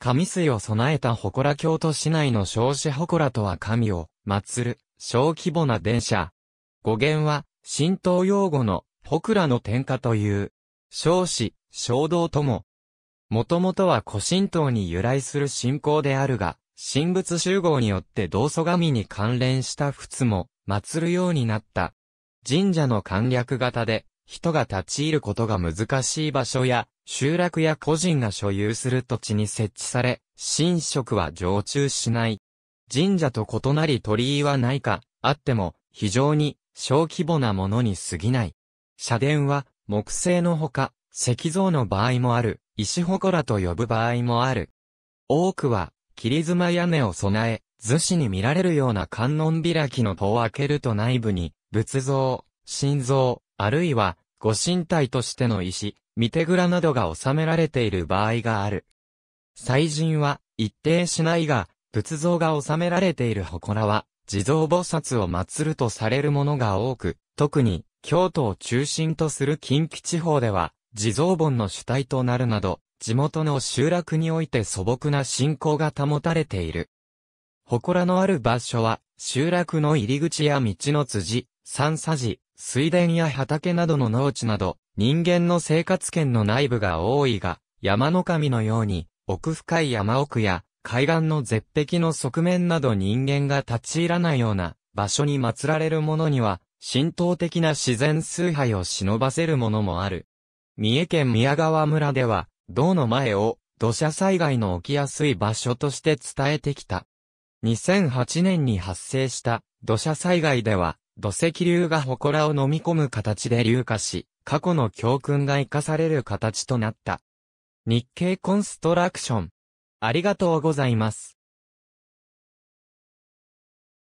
神水を備えた祠京都市内の少子祠とは神を祀る小規模な電車。語源は、神道用語の祠の天下という、少子、衝動とも。もともとは古神道に由来する信仰であるが、神仏集合によって道祖神に関連した仏も祀るようになった。神社の簡略型で、人が立ち入ることが難しい場所や、集落や個人が所有する土地に設置され、神職は常駐しない。神社と異なり鳥居はないか、あっても、非常に小規模なものに過ぎない。社殿は、木製のほか、石像の場合もある、石祠と呼ぶ場合もある。多くは、切妻屋根を備え、図紙に見られるような観音開きの戸を開けると内部に、仏像、心臓、あるいは、ご神体としての石、見手蔵などが収められている場合がある。祭神は一定しないが、仏像が収められている祠は、地蔵菩薩を祀るとされるものが多く、特に京都を中心とする近畿地方では、地蔵盆の主体となるなど、地元の集落において素朴な信仰が保たれている。祠のある場所は、集落の入り口や道の辻、三叉寺、水田や畑などの農地など、人間の生活圏の内部が多いが、山の神のように、奥深い山奥や、海岸の絶壁の側面など人間が立ち入らないような場所に祀られるものには、神道的な自然崇拝を忍ばせるものもある。三重県宮川村では、道の前を土砂災害の起きやすい場所として伝えてきた。2008年に発生した土砂災害では、土石流が祠を飲み込む形で流下し、過去の教訓が活かされる形となった。日経コンストラクション。ありがとうございます。